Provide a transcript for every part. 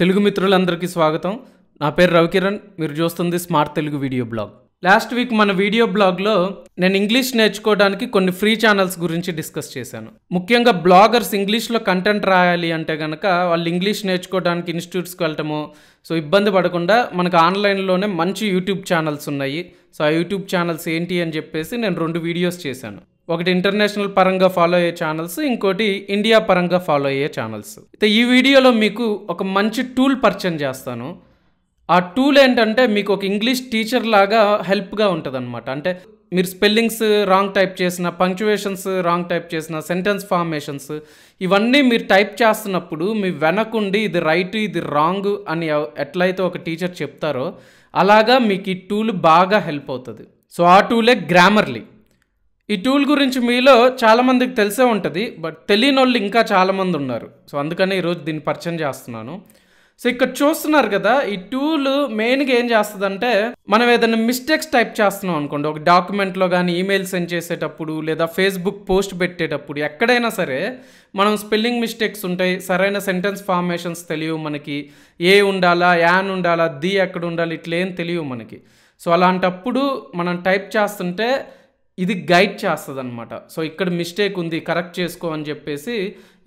తెలుగు మిత్రులందరికీ స్వాగతం నా పేరు రవికిరణ్ మీరు చూస్తుంది smart Telugu video blog last week మన వీడియో బ్లాగ్లో నేను ఇంగ్లీష్ నేర్చుకోవడానికి కొన్ని ఫ్రీ ఛానల్స్ గురించి డిస్కస్ చేశాను ముఖ్యంగా బ్లాగర్స్ ఇంగ్లీష్లో కంటెంట్ రాయాలి అంటే కనుక వాళ్ళు ఇంగ్లీష్ నేర్చుకోవడానికి ఇన్స్టిట్యూట్స్కి వెళ్ళటము సో ఇబ్బంది పడకుండా మనకు ఆన్లైన్లోనే మంచి యూట్యూబ్ ఛానల్స్ ఉన్నాయి సో ఆ యూట్యూబ్ ఛానల్స్ ఏంటి అని చెప్పేసి నేను రెండు వీడియోస్ చేశాను ఒకటి ఇంటర్నేషనల్ పరంగా ఫాలో అయ్యే ఛానల్స్ ఇంకోటి ఇండియా పరంగా ఫాలో అయ్యే ఛానల్స్ అయితే ఈ వీడియోలో మీకు ఒక మంచి టూల్ పర్చన్ చేస్తాను ఆ టూల్ ఏంటంటే మీకు ఒక ఇంగ్లీష్ టీచర్ లాగా హెల్ప్గా ఉంటుంది అనమాట అంటే మీరు స్పెల్లింగ్స్ రాంగ్ టైప్ చేసిన పంక్చువేషన్స్ రాంగ్ టైప్ చేసిన సెంటెన్స్ ఫార్మేషన్స్ ఇవన్నీ మీరు టైప్ చేస్తున్నప్పుడు మీ వెనకుండి ఇది రైట్ ఇది రాంగ్ అని ఎట్లయితే ఒక టీచర్ చెప్తారో అలాగా మీకు ఈ టూల్ బాగా హెల్ప్ అవుతుంది సో ఆ టూలే గ్రామర్లీ ఈ టూల్ గురించి మీలో చాలామందికి తెలిసే ఉంటుంది బట్ తెలియని వాళ్ళు ఇంకా చాలామంది ఉన్నారు సో అందుకనే ఈరోజు దీన్ని పరిచయం చేస్తున్నాను సో ఇక్కడ చూస్తున్నారు కదా ఈ టూల్ మెయిన్గా ఏం చేస్తుందంటే మనం ఏదైనా మిస్టేక్స్ టైప్ చేస్తున్నాం అనుకోండి ఒక డాక్యుమెంట్లో కానీ ఈమెయిల్ సెండ్ చేసేటప్పుడు లేదా ఫేస్బుక్ పోస్ట్ పెట్టేటప్పుడు ఎక్కడైనా సరే మనం స్పెల్లింగ్ మిస్టేక్స్ ఉంటాయి సరైన సెంటెన్స్ ఫార్మేషన్స్ తెలియవు మనకి ఏ ఉండాలా యాన్ ఉండాలా ది ఎక్కడ ఉండాలి ఇట్లేం తెలియవు మనకి సో అలాంటప్పుడు మనం టైప్ చేస్తుంటే ఇది గైడ్ చేస్తుంది అనమాట సో ఇక్కడ మిస్టేక్ ఉంది కరెక్ట్ చేసుకో అని చెప్పేసి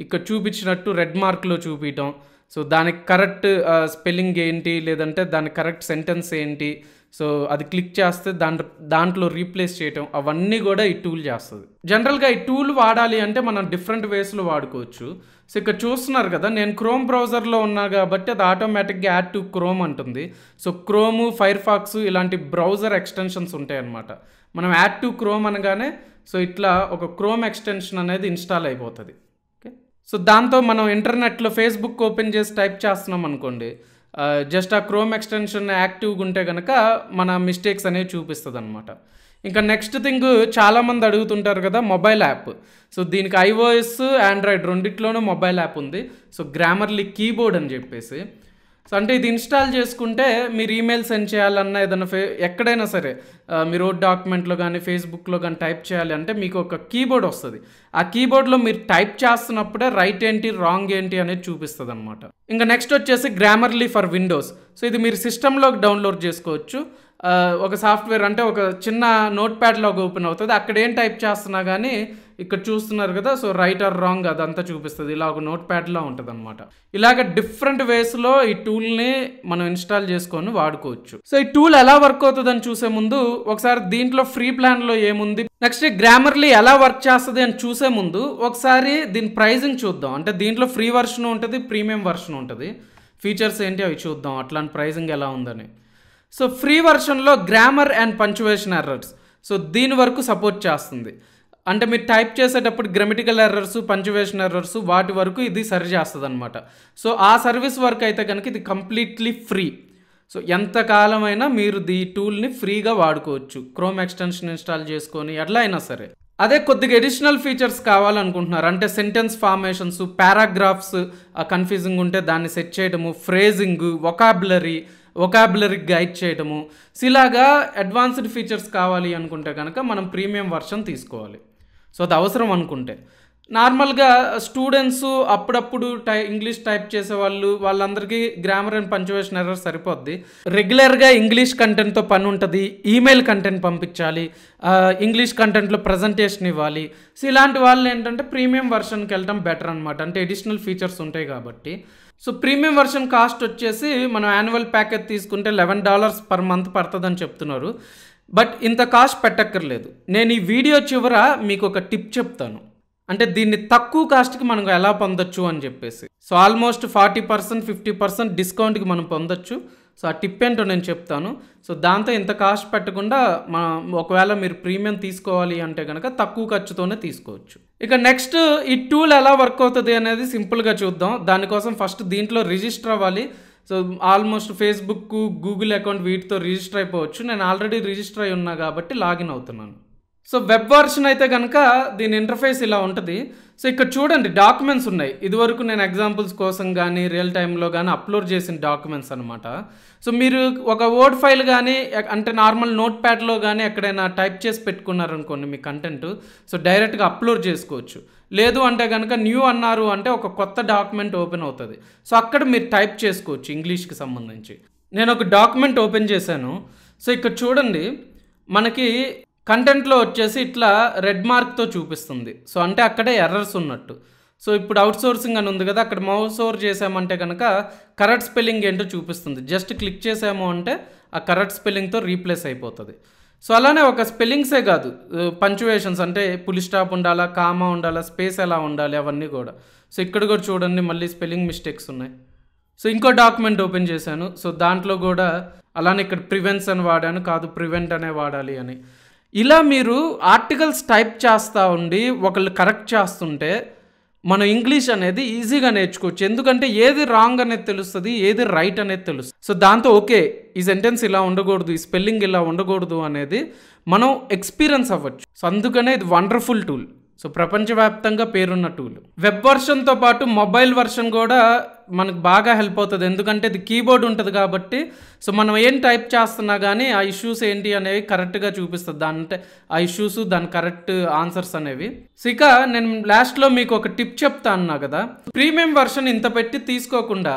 ఇక్కడ చూపించినట్టు రెడ్ మార్క్లో చూపించటం సో దానికి కరెక్ట్ స్పెల్లింగ్ ఏంటి లేదంటే దాని కరెక్ట్ సెంటెన్స్ ఏంటి సో అది క్లిక్ చేస్తే దాంట్లో దాంట్లో రీప్లేస్ చేయటం అవన్నీ కూడా ఈ టూల్ చేస్తుంది జనరల్గా ఈ టూల్ వాడాలి అంటే మనం డిఫరెంట్ వేస్లో వాడుకోవచ్చు సో ఇక్కడ చూస్తున్నారు కదా నేను క్రోమ్ బ్రౌజర్లో ఉన్నా కాబట్టి అది ఆటోమేటిక్గా యాడ్ టు క్రోమ్ అంటుంది సో క్రోము ఫైర్ ఫాక్స్ ఇలాంటి బ్రౌజర్ ఎక్స్టెన్షన్స్ ఉంటాయి అన్నమాట మనం యాడ్ టు క్రోమ్ అనగానే సో ఇట్లా ఒక క్రోమ్ ఎక్స్టెన్షన్ అనేది ఇన్స్టాల్ అయిపోతుంది ఓకే సో దాంతో మనం ఇంటర్నెట్లో ఫేస్బుక్ ఓపెన్ చేసి టైప్ చేస్తున్నాం అనుకోండి జస్ట్ ఆ క్రోమ్ ఎక్స్టెన్షన్ యాక్టివ్గా ఉంటే కనుక మన మిస్టేక్స్ అనేవి చూపిస్తుంది అనమాట ఇంకా నెక్స్ట్ థింగ్ చాలామంది అడుగుతుంటారు కదా మొబైల్ యాప్ సో దీనికి ఐఓఎస్ ఆండ్రాయిడ్ రెండిట్లోనూ మొబైల్ యాప్ ఉంది సో గ్రామర్లీ కీబోర్డ్ అని చెప్పేసి సో అంటే ఇది ఇన్స్టాల్ చేసుకుంటే మీరు ఈమెయిల్ సెండ్ చేయాలన్నా ఏదైనా ఫే ఎక్కడైనా సరే మీరు డాక్యుమెంట్లో కానీ ఫేస్బుక్లో కానీ టైప్ చేయాలి అంటే మీకు ఒక కీబోర్డ్ వస్తుంది ఆ కీబోర్డ్లో మీరు టైప్ చేస్తున్నప్పుడే రైట్ ఏంటి రాంగ్ ఏంటి అనేది చూపిస్తుంది అనమాట ఇంకా నెక్స్ట్ వచ్చేసి గ్రామర్లీ ఫర్ విండోస్ సో ఇది మీరు సిస్టంలోకి డౌన్లోడ్ చేసుకోవచ్చు ఒక సాఫ్ట్వేర్ అంటే ఒక చిన్న నోట్ ప్యాడ్లో ఓపెన్ అవుతుంది అక్కడ ఏం టైప్ చేస్తున్నా కానీ ఇక్కడ చూస్తున్నారు కదా సో రైట్ ఆర్ రాంగ్ అదంతా చూపిస్తుంది ఇలా ఒక నోట్ ప్యాడ్లా ఉంటుంది అనమాట ఇలాగ డిఫరెంట్ వేస్లో ఈ టూల్ని మనం ఇన్స్టాల్ చేసుకొని వాడుకోవచ్చు సో ఈ టూల్ ఎలా వర్క్ అవుతుందని చూసే ముందు ఒకసారి దీంట్లో ఫ్రీ ప్లాన్లో ఏముంది నెక్స్ట్ గ్రామర్లీ ఎలా వర్క్ చేస్తుంది అని చూసే ముందు ఒకసారి దీని ప్రైజింగ్ చూద్దాం అంటే దీంట్లో ఫ్రీ వర్షన్ ఉంటుంది ప్రీమియం వర్షన్ ఉంటుంది ఫీచర్స్ ఏంటి అవి చూద్దాం అట్లాంటి ప్రైజింగ్ ఎలా ఉందని సో ఫ్రీ వర్షన్లో grammar and punctuation errors so దీని వరకు సపోర్ట్ చేస్తుంది అంటే మీరు టైప్ చేసేటప్పుడు గ్రామటికల్ ఎర్రర్స్ పంచువేషన్ ఎర్రర్స్ వాటి వరకు ఇది సరి చేస్తుంది అనమాట సో ఆ సర్వీస్ వరకు అయితే కనుక ఇది కంప్లీట్లీ ఫ్రీ సో ఎంతకాలమైనా మీరు దీ టూల్ని ఫ్రీగా వాడుకోవచ్చు క్రోమ్ ఎక్స్టెన్షన్ ఇన్స్టాల్ చేసుకొని ఎట్లా అయినా సరే అదే కొద్దిగా ఎడిషనల్ ఫీచర్స్ కావాలనుకుంటున్నారు అంటే సెంటెన్స్ ఫార్మేషన్స్ పారాగ్రాఫ్స్ కన్ఫ్యూజింగ్ ఉంటే దాన్ని సెట్ చేయడము ఫ్రేజింగ్ వొకాబులరీ ఒకాబులరీకి గైడ్ చేయటము ఇలాగా అడ్వాన్స్డ్ ఫీచర్స్ కావాలి అనుకుంటే కనుక మనం ప్రీమియం వర్షన్ తీసుకోవాలి సో అది అవసరం అనుకుంటే నార్మల్గా స్టూడెంట్స్ అప్పుడప్పుడు టై ఇంగ్లీష్ టైప్ చేసేవాళ్ళు వాళ్ళందరికీ గ్రామర్ అండ్ పంచువేషన్ ఎర్రర్ సరిపోద్ది రెగ్యులర్గా ఇంగ్లీష్ కంటెంట్తో పని ఉంటుంది ఈమెయిల్ కంటెంట్ పంపించాలి ఇంగ్లీష్ కంటెంట్లో ప్రజెంటేషన్ ఇవ్వాలి సో ఇలాంటి వాళ్ళు ఏంటంటే ప్రీమియం వర్షన్కి వెళ్ళడం బెటర్ అనమాట అంటే ఎడిషనల్ ఫీచర్స్ ఉంటాయి కాబట్టి సో ప్రీమియం వర్షన్ కాస్ట్ వచ్చేసి మనం యాన్యువల్ ప్యాకేజ్ తీసుకుంటే లెవెన్ డాలర్స్ పర్ మంత్ పడుతుందని చెప్తున్నారు బట్ ఇంత కాస్ట్ పెట్టక్కర్లేదు నేను ఈ వీడియో చివర మీకు ఒక టిప్ చెప్తాను అంటే దీన్ని తక్కువ కాస్ట్కి మనం ఎలా పొందొచ్చు అని చెప్పేసి so almost forty percent fifty percent డిస్కౌంట్కి మనం పొందొచ్చు సో ఆ టిప్ ఏంటో నేను చెప్తాను సో దాంతో ఇంత కాస్ట్ పెట్టకుండా మనం ఒకవేళ మీరు ప్రీమియం తీసుకోవాలి అంటే కనుక తక్కువ ఖర్చుతోనే తీసుకోవచ్చు ఇక నెక్స్ట్ ఈ టూల్ ఎలా వర్క్ అవుతుంది అనేది సింపుల్గా చూద్దాం దానికోసం ఫస్ట్ దీంట్లో రిజిస్టర్ అవ్వాలి so almost Facebook Google account వీటితో రిజిస్టర్ అయిపోవచ్చు నేను ఆల్రెడీ రిజిస్టర్ అయి ఉన్నా కాబట్టి లాగిన్ అవుతున్నాను సో వెబ్ వర్షన్ అయితే కనుక దీని ఇంటర్ఫేస్ ఇలా ఉంటుంది సో ఇక్కడ చూడండి డాక్యుమెంట్స్ ఉన్నాయి ఇదివరకు నేను ఎగ్జాంపుల్స్ కోసం కానీ రియల్ టైంలో కానీ అప్లోడ్ చేసిన డాక్యుమెంట్స్ అనమాట సో మీరు ఒక వర్డ్ ఫైల్ కానీ అంటే నార్మల్ నోట్ ప్యాడ్లో కానీ ఎక్కడైనా టైప్ చేసి పెట్టుకున్నారనుకోండి మీ కంటెంట్ సో డైరెక్ట్గా అప్లోడ్ చేసుకోవచ్చు లేదు అంటే కనుక న్యూ అన్నారు అంటే ఒక కొత్త డాక్యుమెంట్ ఓపెన్ అవుతుంది సో అక్కడ మీరు టైప్ చేసుకోవచ్చు ఇంగ్లీష్కి సంబంధించి నేను ఒక డాక్యుమెంట్ ఓపెన్ చేశాను సో ఇక్కడ చూడండి మనకి కంటెంట్లో వచ్చేసి ఇట్లా రెడ్ మార్క్తో చూపిస్తుంది సో అంటే అక్కడే ఎర్రర్స్ ఉన్నట్టు సో ఇప్పుడు అవుట్ సోర్సింగ్ అని ఉంది కదా అక్కడ మౌస్ ఓవర్ చేసామంటే కనుక కరెక్ట్ స్పెల్లింగ్ ఏంటో చూపిస్తుంది జస్ట్ క్లిక్ చేసాము అంటే ఆ కరెక్ట్ స్పెల్లింగ్తో రీప్లేస్ అయిపోతుంది సో అలానే ఒక స్పెల్లింగ్సే కాదు పంచువేషన్స్ అంటే పులి స్టాప్ ఉండాలా కామా ఉండాలా స్పేస్ ఎలా ఉండాలి అవన్నీ కూడా సో ఇక్కడ కూడా చూడండి మళ్ళీ స్పెల్లింగ్ మిస్టేక్స్ ఉన్నాయి సో ఇంకో డాక్యుమెంట్ ఓపెన్ చేశాను సో దాంట్లో కూడా అలానే ఇక్కడ ప్రివెన్స్ అని వాడాను కాదు ప్రివెంట్ అనే వాడాలి అని ఇలా మీరు ఆర్టికల్స్ టైప్ చేస్తూ ఉండి ఒకళ్ళు కరెక్ట్ చేస్తుంటే మనం ఇంగ్లీష్ అనేది ఈజీగా నేర్చుకోవచ్చు ఎందుకంటే ఏది రాంగ్ అనేది తెలుస్తుంది ఏది రైట్ అనేది తెలుస్తుంది సో దాంతో ఓకే ఈ సెంటెన్స్ ఇలా ఉండకూడదు ఈ స్పెల్లింగ్ ఇలా ఉండకూడదు అనేది మనం ఎక్స్పీరియన్స్ అవ్వచ్చు సో అందుకనే ఇది వండర్ఫుల్ టూల్ సో ప్రపంచవ్యాప్తంగా పేరున్న టూల్ వెబ్ వర్షన్తో పాటు మొబైల్ వర్షన్ కూడా మనకు బాగా హెల్ప్ అవుతుంది ఎందుకంటే ఇది కీబోర్డ్ ఉంటుంది కాబట్టి సో మనం ఏం టైప్ చేస్తున్నా కానీ ఆ ఇష్యూస్ ఏంటి అనేవి కరెక్ట్గా చూపిస్తుంది దాని అంటే ఆ ఇష్యూస్ దాని కరెక్ట్ ఆన్సర్స్ అనేవి సో ఇక నేను లాస్ట్లో మీకు ఒక టిప్ చెప్తా అన్నా కదా ప్రీమియం వర్షన్ ఇంత పెట్టి తీసుకోకుండా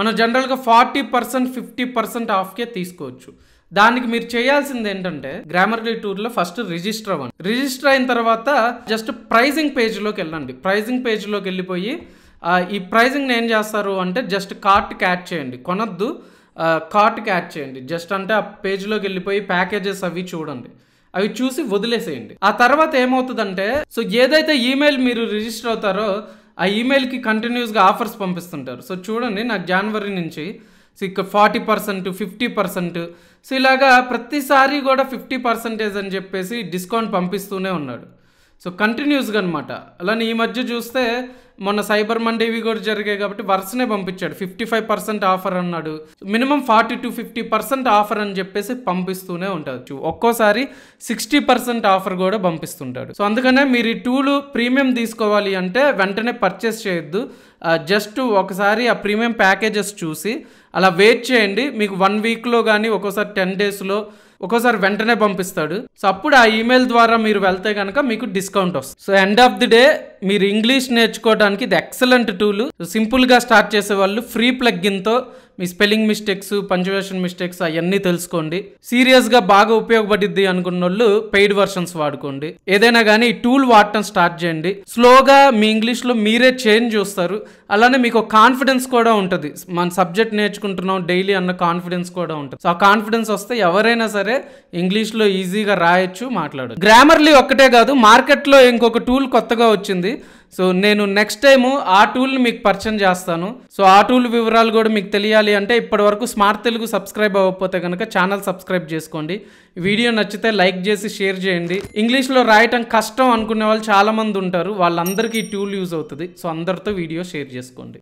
మనం జనరల్గా ఫార్టీ పర్సెంట్ ఫిఫ్టీ పర్సెంట్ ఆఫ్కే తీసుకోవచ్చు దానికి మీరు చేయాల్సింది ఏంటంటే గ్రామర్లీ టూర్లో ఫస్ట్ రిజిస్టర్ అవ్వండి రిజిస్టర్ అయిన తర్వాత జస్ట్ ప్రైజింగ్ పేజ్లోకి వెళ్ళండి ప్రైజింగ్ పేజ్లోకి వెళ్ళిపోయి ఈ ప్రైజింగ్ ఏం చేస్తారు అంటే జస్ట్ కార్ట్ క్యాచ్ చేయండి కొనద్దు కార్ట్ క్యాచ్ చేయండి జస్ట్ అంటే ఆ పేజ్లోకి వెళ్ళిపోయి ప్యాకేజెస్ అవి చూడండి అవి చూసి వదిలేసేయండి ఆ తర్వాత ఏమవుతుందంటే సో ఏదైతే ఈమెయిల్ మీరు రిజిస్టర్ అవుతారో ఆ ఈమెయిల్కి కంటిన్యూస్గా ఆఫర్స్ పంపిస్తుంటారు సో చూడండి నాకు జనవరి నుంచి సో ఇక forty percent fifty percent so ఇలాగా ప్రతిసారి కూడా ఫిఫ్టీ పర్సెంటేజ్ అని చెప్పేసి డిస్కౌంట్ పంపిస్తూనే ఉన్నాడు సో కంటిన్యూస్గా అనమాట అలానే ఈ మధ్య చూస్తే మొన్న సైబర్ మండే ఇవి కూడా జరిగాయి కాబట్టి వరుసనే పంపించాడు ఫిఫ్టీ ఫైవ్ పర్సెంట్ ఆఫర్ అన్నాడు minimum forty to fifty percent offer అని చెప్పేసి పంపిస్తూనే ఉండవచ్చు ఒక్కోసారి సిక్స్టీ పర్సెంట్ ఆఫర్ కూడా పంపిస్తుంటాడు సో అందుకనే మీరు ఈ టూలు ప్రీమియం తీసుకోవాలి అంటే వెంటనే పర్చేస్ చేయొద్దు జస్ట్ ఒకసారి ఆ ప్రీమియం ప్యాకేజెస్ చూసి అలా వెయిట్ చేయండి మీకు వన్ వీక్లో కానీ ఒక్కోసారి టెన్ డేస్లో ఒక్కోసారి వెంటనే పంపిస్తాడు సో అప్పుడు ఆ ఈమెయిల్ ద్వారా మీరు వెళ్తే కనుక మీకు డిస్కౌంట్ వస్తుంది so end of the day మీరు ఇంగ్లీష్ నేర్చుకోవడానికి ఇది ఎక్సలెంట్ టూల్ సింపుల్గా స్టార్ట్ చేసే వాళ్ళు ఫ్రీ ప్లగ్గిన్తో మీ స్పెల్లింగ్ మిస్టేక్స్ పంచువేషన్ మిస్టేక్స్ అవన్నీ తెలుసుకోండి సీరియస్గా బాగా ఉపయోగపడిద్ది అనుకున్న వాళ్ళు పెయిడ్ వర్షన్స్ వాడుకోండి ఏదైనా కానీ టూల్ వాడటం స్టార్ట్ చేయండి స్లోగా మీ ఇంగ్లీష్లో మీరే చేంజ్ చూస్తారు అలానే మీకు కాన్ఫిడెన్స్ కూడా ఉంటుంది మన సబ్జెక్ట్ నేర్చుకుంటున్నాం డైలీ అన్న కాన్ఫిడెన్స్ కూడా ఉంటుంది సో ఆ కాన్ఫిడెన్స్ వస్తే ఎవరైనా సరే ఇంగ్లీష్లో ఈజీగా రాయొచ్చు మాట్లాడు గ్రామర్లీ ఒక్కటే కాదు మార్కెట్లో ఇంకొక టూల్ కొత్తగా వచ్చింది సో నేను నెక్స్ట్ టైము ఆ టూల్ని మీకు పరిచయం చేస్తాను సో ఆ టూల్ వివరాలు కూడా మీకు తెలియాలి అంటే ఇప్పటి వరకు స్మార్ట్ తెలుగు సబ్స్క్రైబ్ అవ్వకపోతే కనుక ఛానల్ సబ్స్క్రైబ్ చేసుకోండి వీడియో నచ్చితే లైక్ చేసి షేర్ చేయండి ఇంగ్లీష్లో రాయటం కష్టం అనుకునే వాళ్ళు చాలామంది ఉంటారు వాళ్ళందరికీ ఈ టూల్ యూజ్ అవుతుంది సో అందరితో వీడియో షేర్ చేసుకోండి